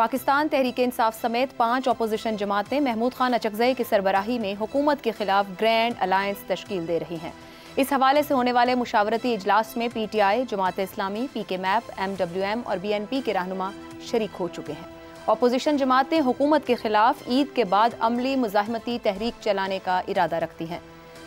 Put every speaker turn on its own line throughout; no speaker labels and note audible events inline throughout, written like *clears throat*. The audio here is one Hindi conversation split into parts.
पाकिस्तान तहरीक इंसाफ समेत पाँच अपोजिशन जमातें महमूद खान अचकजई की सरबराही में हुकूमत के खिलाफ ग्रैंड अलायंस तश्कील दे रही हैं इस हवाले से होने वाले मुशावरती इजलास में P T I Jamaat Islami P K MAP M W M और बी एन पी के रहनुमा शरीक हो चुके हैं अपोजिशन जमातें हुकूमत के खिलाफ ईद के बाद अमली मुजामती तहरीक चलाने का इरादा रखती हैं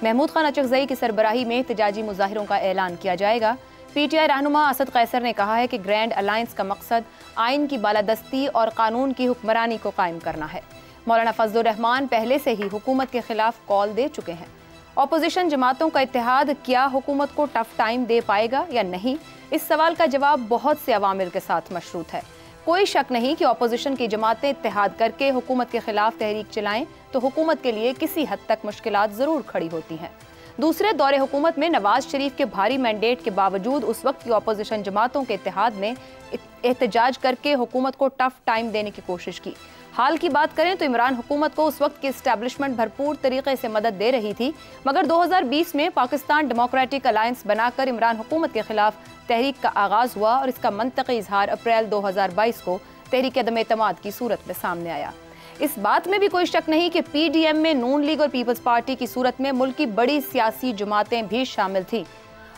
महमूद खान अचकजई की सरबराही में एहतजाजी मुजाहरों का ऐलान किया जाएगा पीटीआई रहनुमा असद कैसर ने कहा है कि ग्रैंड अलायंस का मकसद आइन की बालादस्ती और कानून की हुक्मरानी को कायम करना है मौलाना फजलरहमान पहले से ही हुकूमत के खिलाफ कॉल दे चुके हैं अपोजिशन जमातों का इतिहाद क्या हुकूमत को टफ टाइम दे पाएगा या नहीं इस सवाल का जवाब बहुत से अवामिल के साथ मशरूत है कोई शक नहीं कि अपोजिशन की जमातें इतिहाद करके हुकूमत के खिलाफ तहरीक चलाएं तो हुकूमत के लिए किसी हद तक मुश्किल ज़रूर खड़ी होती हैं दूसरे दौरे हुकूमत में नवाज शरीफ के भारी मैंडेट के बावजूद उस वक्त की अपोजिशन जमातों के इतिहाद ने एहतजाज करके हुकूमत को टफ टाइम देने की कोशिश की हाल की बात करें तो इमरान हुकूमत को उस वक्त की इस्टेब्लिशमेंट भरपूर तरीके से मदद दे रही थी मगर 2020 में पाकिस्तान डेमोक्रेटिक अलायंस बनाकर इमरान हुकूमत के खिलाफ तहरीक का आगाज़ हुआ और इसका मनतकी इजहार अप्रैल 2022 को तहरीक अदम अतमाद की सूरत में सामने आया इस बात में भी कोई शक नहीं कि पीडीएम में नून लीग और पीपल्स पार्टी की सूरत में मुल्क की बड़ी सियासी जमातें भी शामिल थी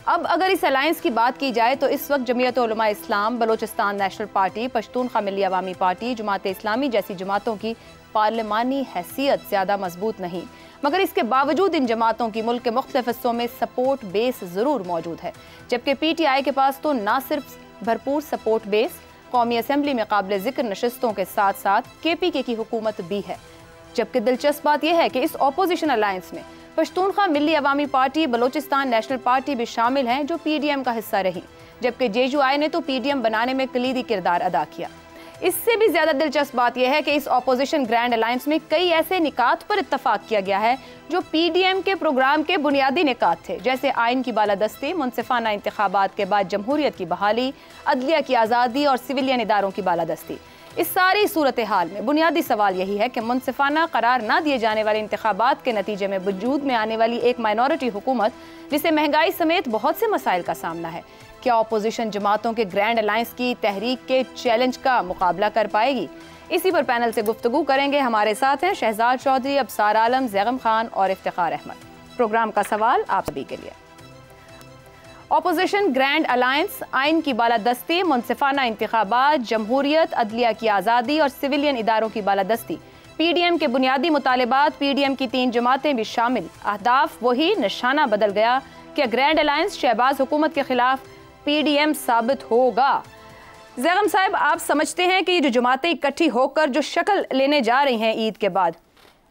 अब अगर इस अलायंस की बात की जाए तो इस वक्त जमीयत इस्लाम बलोचिस्तान नेशनल पार्टी पश्तून खामिली अवामी पार्टी जमात इस्लामी जैसी जमातों की पार्लिमानी हैसियत ज़्यादा मजबूत नहीं मगर इसके बावजूद इन जमातों की मुल्क के मुख्तफ हिस्सों में सपोर्ट बेस ज़रूर मौजूद है जबकि पी टी आई के पास तो ना सिर्फ भरपूर सपोर्ट बेस कौमी असम्बली में काबिल जिक्र नशस्तों के साथ साथ के पी के की हुकूमत भी है जबकि दिलचस्प बात यह है कि इस ऑपोजिशन अलायंस में Pashtunkhwa Milli Awami Party Balochistan National Party भी शामिल हैं जो पी डी एम का हिस्सा रही जबकि जे यू आई ने तो पी डी एम बनाने में कलीदी किरदार अदा किया इससे भी ज़्यादा दिलचस्प बात यह है कि इस ऑपोजिशन ग्रैंड अलायंस में कई ऐसे निकात पर इतफाक किया गया है जो पीडीएम के प्रोग्राम के बुनियादी निकात थे जैसे आयन की बालादस्ती मुनफाना इंतबात के बाद जमहूरियत की बहाली अदलिया की आज़ादी और सिविलियन इदारों की बालादस्ती इस सारी सूरत हाल में बुनियादी सवाल यही है कि मुनफाना करार ना दिए जाने वाले इंतबात के नतीजे में वजूद में आने वाली एक माइनॉरिटी हुकूमत जिसे महंगाई समेत बहुत से मसाइल का सामना है क्या अपोजिशन जमातों के ग्रैंड अलायंस की तहरीक के चैलेंज का मुकाबला कर पाएगी इसी पर पैनल से गुफ्तु करेंगे हमारे साथ हैं शहजाद चौधरी अबसार आलम जैगम खान और इफ्तार अहमद प्रोग्राम का सवाल आप सभी के लिए अपोजिशन ग्रैंड अलायंस आइन की बालादस्ती मुनसिफाना इंतबात जमहूरियत अदलिया की आज़ादी और सिविलियन इदारों की बालादस्ती पी डी एम के बुनियादी मुतालबात पी डी एम की तीन जमातें भी शामिल अहदाफ वही निशाना बदल गया कि ग्रैंड अलायंस शहबाज हुकूमत के खिलाफ पीडीएम साबित होगा जैगम साहब आप समझते हैं कि ये जो जमातें इकट्ठी होकर जो शक्ल लेने जा रही हैं ईद के बाद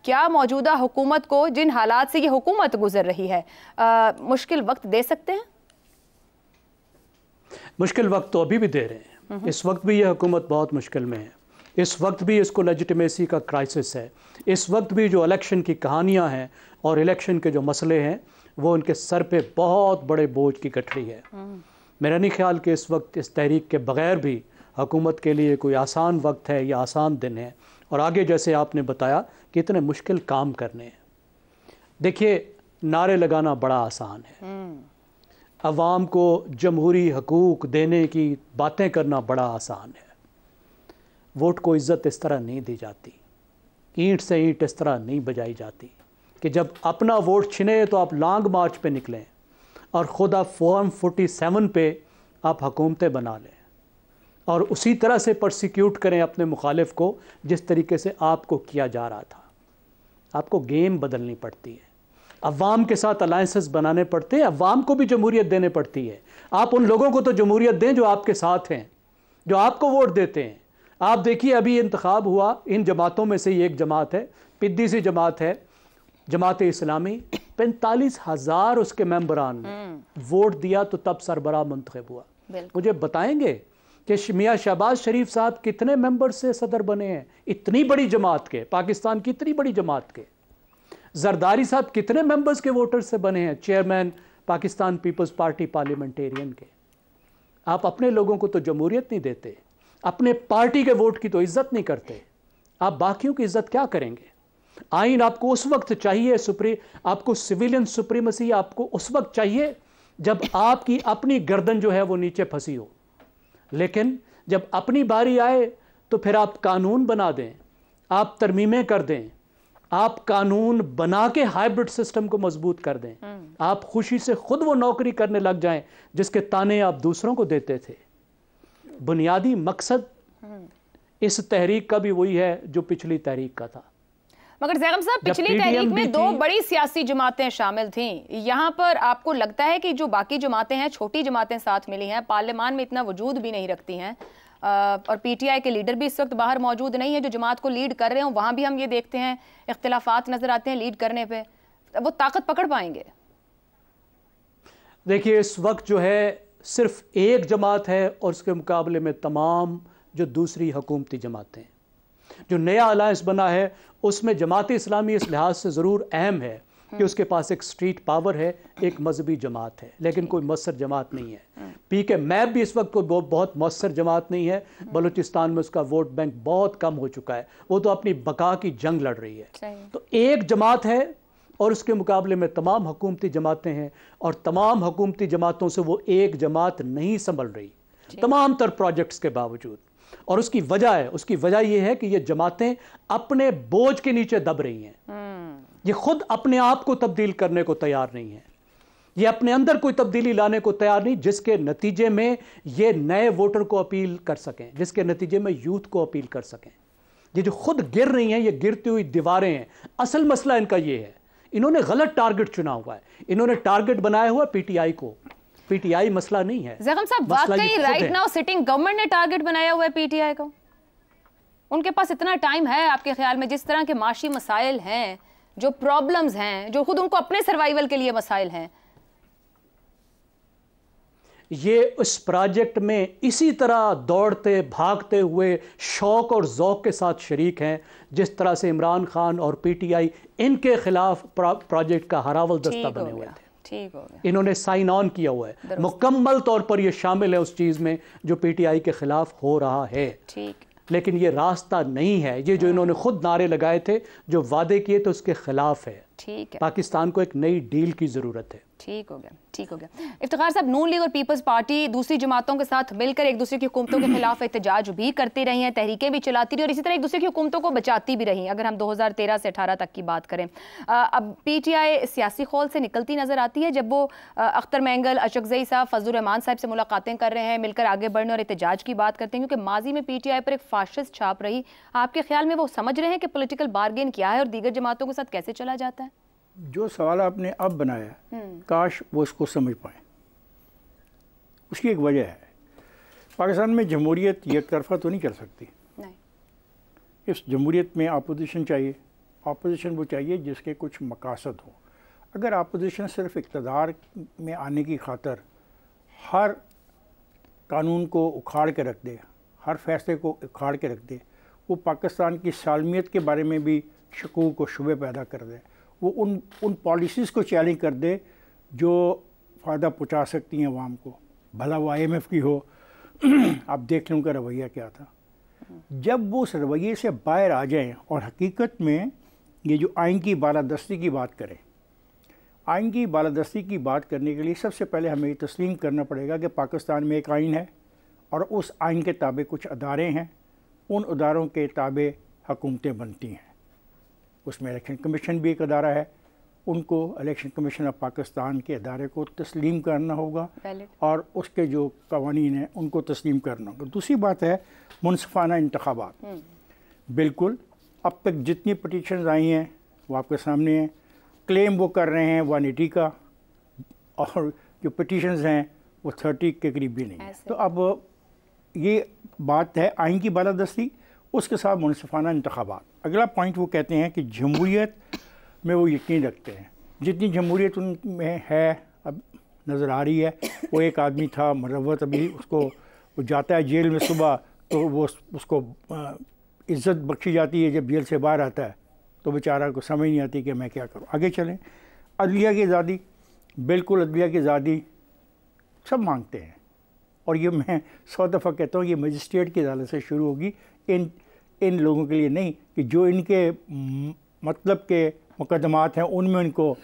क्या मौजूदा हुकूमत को जिन हालात से ये हुकूमत गुजर रही है आ, मुश्किल वक्त दे सकते हैं
मुश्किल वक्त तो अभी भी दे रहे हैं इस वक्त भी ये हुकूमत बहुत मुश्किल में है इस वक्त भी इसको लेजिटमेसी का क्राइसिस है इस वक्त भी जो इलेक्शन की कहानियाँ हैं और इलेक्शन के जो मसले हैं वो उनके सर पर बहुत बड़े बोझ की गठरी है हम्म। मेरा नहीं ख्याल कि इस वक्त इस तहरीक के बग़ैर भी हुकूमत के लिए कोई आसान वक्त है या आसान दिन है और आगे जैसे आपने बताया कि इतने मुश्किल काम करने हैं देखिए नारे लगाना बड़ा आसान है हम्म। अवाम को जमहूरी हकूक देने की बातें करना बड़ा आसान है वोट को इज़्ज़त इस तरह नहीं दी जाती ईंट से ईंट इस तरह नहीं बजाई जाती कि जब अपना वोट छिने तो आप लॉन्ग मार्च पे निकलें और ख़ुद आप फॉर्म सेवन पर आप हकूमतें बना लें और उसी तरह से प्रोसिक्यूट करें अपने मुखालिफ को जिस तरीके से आपको किया जा रहा था आपको गेम बदलनी पड़ती है अवाम के साथ अलाइंसेस बनाने पड़ते हैं अवाम को भी जमहूरियत देने पड़ती है आप उन लोगों को तो जमहूरियत दें जो आपके साथ हैं जो आपको वोट देते हैं आप देखिए अभी इंतखब हुआ इन जमातों में से ही एक जमात है पिद्दी सी जमात है जमात इस्लामी पैंतालीस हज़ार उसके मेम्बरान ने हम्म। वोट दिया तो तब सरबरा मंतखब हुआ मुझे बताएंगे कि मियाँ शहबाज शरीफ साहब कितने मेंबर से सदर बने हैं इतनी बड़ी जमात के पाकिस्तान की इतनी बड़ी जमात के जरदारी साहब कितने मेंबर्स के वोटर से बने हैं chairman Pakistan Peoples Party Parliamentarian के आप अपने लोगों को तो जमहूरियत नहीं देते अपने पार्टी के वोट की तो इज्जत नहीं करते आप बाकियों की इज्जत क्या करेंगे आइन आपको उस वक्त चाहिए सुप्री आपको सिविलियन सुप्रीमसी आपको उस वक्त चाहिए जब आपकी अपनी गर्दन जो है वो नीचे फंसी हो लेकिन जब अपनी बारी आए तो फिर आप कानून बना दें आप तरमीमें कर दें आप कानून बना के हाइब्रिड सिस्टम को मजबूत कर दें हम्म। आप खुशी से खुद वो नौकरी करने लग जाएं जिसके ताने आप दूसरों को देते थे बुनियादी मकसद हम्म। इस तहरीक का भी वही है जो पिछली तहरीक का था
मगर जैगम साहब पिछली तहरीक में दो बड़ी सियासी जमातें शामिल थीं यहाँ पर आपको लगता है कि जो बाकी जमातें हैं छोटी जमातें साथ मिली हैं पार्लियामान में इतना वजूद भी नहीं रखती हैं और पीटीआई के लीडर भी इस वक्त बाहर मौजूद नहीं है जो जमात को लीड कर रहे हो वहाँ भी हम ये देखते हैं इख्तलाफात नज़र आते हैं लीड करने पर वो ताकत पकड़ पाएंगे
देखिए इस वक्त जो है सिर्फ एक जमात है और उसके मुकाबले में तमाम जो दूसरी हकूमती जमातें जो नया अलायंस बना है उसमें जमात इस्लामी इस लिहाज से ज़रूर अहम है कि हम्म। उसके पास एक स्ट्रीट पावर है एक मजहबी जमात है लेकिन कोई मौसर जमात नहीं है हम्म। पी के मैप भी इस वक्त कोई बहुत मौसर जमात नहीं है हम्म। बलूचिस्तान में उसका वोट बैंक बहुत कम हो चुका है वो तो अपनी बका की जंग लड़ रही है तो एक जमात है और उसके मुकाबले में तमाम हुकूमती जमातें हैं और तमाम हुकूमती जमातों से वो एक जमात नहीं संभल रही तमाम तर प्रोजेक्ट्स के बावजूद और उसकी वजह है उसकी वजह यह है कि ये जमातें अपने बोझ के नीचे दब रही हैं हम्म। ये खुद अपने आप को तब्दील करने को तैयार नहीं है ये अपने अंदर कोई तब्दीली लाने को तैयार नहीं जिसके नतीजे में ये नए वोटर को अपील कर सकें जिसके नतीजे में यूथ को अपील कर सकें ये जो खुद गिर रही हैं ये गिरती हुई दीवारें हैं असल मसला इनका ये है इन्होंने गलत टारगेट चुना हुआ है इन्होंने टारगेट बनाया हुआ पीटीआई को पीटीआई मसला नहीं है जखम साहब वाकई राइट
नाउ सिटिंग गवर्नमेंट ने टारगेट बनाया हुआ है पीटीआई को उनके पास इतना टाइम है आपके ख्याल में जिस तरह के माशी मसाइल हैं जो प्रॉब्लम्स हैं जो खुद उनको अपने सर्वाइवल के लिए मसाइल हैं
ये उस प्रोजेक्ट में इसी तरह दौड़ते भागते हुए शौक और ज़ौक के साथ शरीक हैं जिस तरह से इमरान खान और पीटीआई इनके खिलाफ प्रोजेक्ट का हरावल दस्ता बने हुए थे ठीक हो गया इन्होंने साइन ऑन किया हुआ है मुकम्मल तौर पर यह शामिल है उस चीज़ में जो पीटीआई के खिलाफ हो रहा है ठीक लेकिन ये रास्ता नहीं है ये जो हाँ। इन्होंने खुद नारे लगाए थे जो वादे किए थे उसके खिलाफ है ठीक है पाकिस्तान को एक नई डील की ज़रूरत है
ठीक हो गया ठीक हो गया इफ्तार साहब नून लीग और पीपल्स पार्टी दूसरी जमातों के साथ मिलकर एक दूसरे की हुकूमतों के खिलाफ एहतजाज भी करती रही हैं तहरीकें भी चलाती रही और इसी तरह एक दूसरे की हुकूमतों को बचाती भी रही अगर हम 2013 से 18 तक की बात करें आ, अब पीटीआई सियासी खोल से निकलती नजर आती है जब वो आ, अख्तर मैंगल अशोकजई साहब फजल रहमान साहब से मुलाकातें कर रहे हैं मिलकर आगे बढ़ने और एहतजाज की बात करते हैं क्योंकि माजी में पी टी आई पर एक फाशिस छाप रही आपके ख्याल में वो समझ रहे हैं कि पोलिटिकल बार्गेन क्या है और दीगर जमातों के साथ कैसे चला जाता है
जो सवाल आपने अब बनाया हम्म। काश वो इसको समझ पाए उसकी एक वजह है पाकिस्तान में जमहूरीत एक तरफा तो नहीं कर सकती नहीं। इस जमहूरीत में अपोजिशन चाहिए अपोजिशन वो चाहिए जिसके कुछ मकासद हो अगर अपोजिशन सिर्फ इकतदार में आने की खातर हर कानून को उखाड़ के रख दे हर फैसले को उखाड़ के रख दे वो पाकिस्तान की सालमियत के बारे में भी शकूक व शुबे पैदा कर दे वो उन उन पॉलिसीज़ को चैलेंज कर दे जो फ़ायदा पहुँचा सकती हैं आवाम को भला वो आई की हो *clears throat* आप देख लें उनका रवैया क्या था जब वो उस रवैये से बाहर आ जाएं और हकीकत में ये जो आइन की बालादस्ती की बात करें आइन की बालादस्ती की बात करने के लिए सबसे पहले हमें ये तस्लीम करना पड़ेगा कि पाकिस्तान में एक आइन है और उस आइन के ताबे कुछ अदारे हैं उन अदारों के ताबे हुकूमतें बनती हैं उसमें इलेक्शन कमीशन भी एक अदारा है उनको इलेक्शन कमीशन ऑफ पाकिस्तान के अदारे को तस्लीम करना होगा और उसके जो कवानीन हैं उनको तस्लीम करना होगा दूसरी बात है मुनफाना इंतबात हम्म। बिल्कुल अब तक जितनी पटिशन आई हैं वो आपके सामने हैं क्लेम वो कर रहे हैं वन एटी का और जो पटिशन हैं वो थर्टी के करीब भी नहीं है तो अब ये बात है आइन की बालादस्ती उसके साथ मुनफाना इंतबात अगला पॉइंट वो कहते हैं कि जमहूरीत में वो यकीन रखते हैं जितनी जमहूरीत उनमें है अब नज़र आ रही है वो एक आदमी था मरवत अभी उसको वो जाता है जेल में सुबह तो वो उसको इज़्ज़त बख्शी जाती है जब जेल से बाहर आता है तो बेचारा को समझ नहीं आती कि मैं क्या करूँ आगे चलें अदलिया की आज़ादी बिल्कुल अदलिया की आज़ादी सब मांगते हैं और ये मैं सौ दफ़ा कहता हूँ ये मजिस्ट्रेट की अदालत से शुरू होगी इन इन लोगों के लिए नहीं कि जो इनके मतलब के मुकदमात हैं उनमें इनको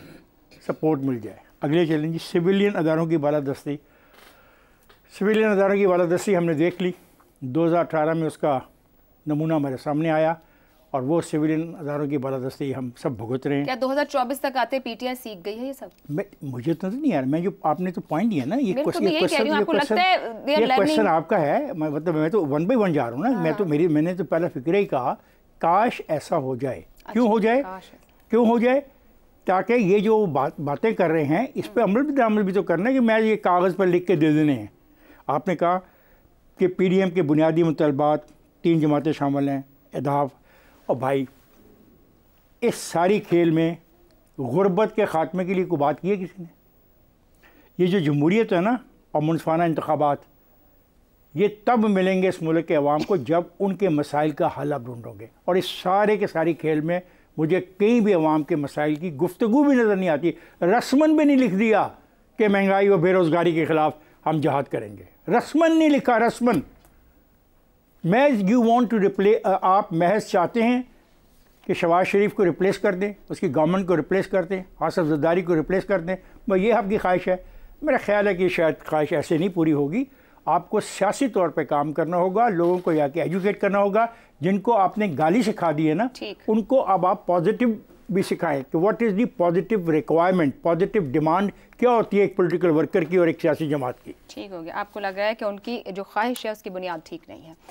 सपोर्ट मिल जाए अगले चैलेंज सिविलियन अदारों की बालादस्ती सिविलियन अदारों की बालादस्ती हमने देख ली 2018 में उसका नमूना हमारे सामने आया और वो सिविलियन अदारों की बालादस्ती हम सब भुगत रहे हैं क्या
2024 तक आते पीटीआई सीख गई है ये सब
मैं मुझे तो नहीं यार मैं जो आपने तो पॉइंट दिया ना ये क्वेश्चन आपका है मैं मतलब मैं तो वन बाई वन जा रहा हूँ ना हाँ, मैं हाँ। तो मेरी मैंने तो पहला फिक्र ही कहा काश ऐसा हो जाए अच्छा, क्यों हो जाए क्यों हो जाए ताकि ये जो बात बातें कर रहे हैं इस पर हाँ। अमल भी अमल भी तो करना है कि मैं ये कागज़ पर लिख के दे देने हैं आपने कहा कि पीडीएम के बुनियादी मुतलबात तीन जमातें शामिल हैं एदाफ और भाई इस सारी खेल में गुर्बत के ख़ात्मे के लिए कोई बात की है किसी ने ये जो जमहूरियत है ना और मुनफाना इंतबात ये तब मिलेंगे इस मुल्क के अवाम को जब उनके मसाइल का हल आप ढूंढोगे और इस सारे के सारी खेल में मुझे कहीं भी अवाम के मसाइल की गुफ्तु भी नज़र नहीं आती रस्मन भी नहीं लिख दिया कि महंगाई और बेरोज़गारी के ख़िलाफ़ हम जहाद करेंगे रस्मन नहीं लिखा रस्मन मैज यू वॉन्ट टू रिप्ले आप महज चाहते हैं कि शवाज शरीफ को रिप्लेस कर दें उसकी गवर्नमेंट को रिप्लेस कर दें आसफ जद्दारी को रिप्लेस कर दें मैं ये आपकी ख्वाहिश है मेरा ख्याल है कि शायद ख्वाहिश ऐसे नहीं पूरी होगी आपको सियासी तौर पे काम करना होगा लोगों को जाके एजुकेट करना होगा जिनको आपने गाली सिखा दी है ना उनको अब आप पॉजिटिव भी सिखाएं कि what is the positive requirement positive demand क्या होती है एक पॉलिटिकल वर्कर की और एक सियासी जमात की
ठीक हो गया आपको लग रहा है कि उनकी जो ख्वाहिश है उसकी बुनियाद ठीक नहीं है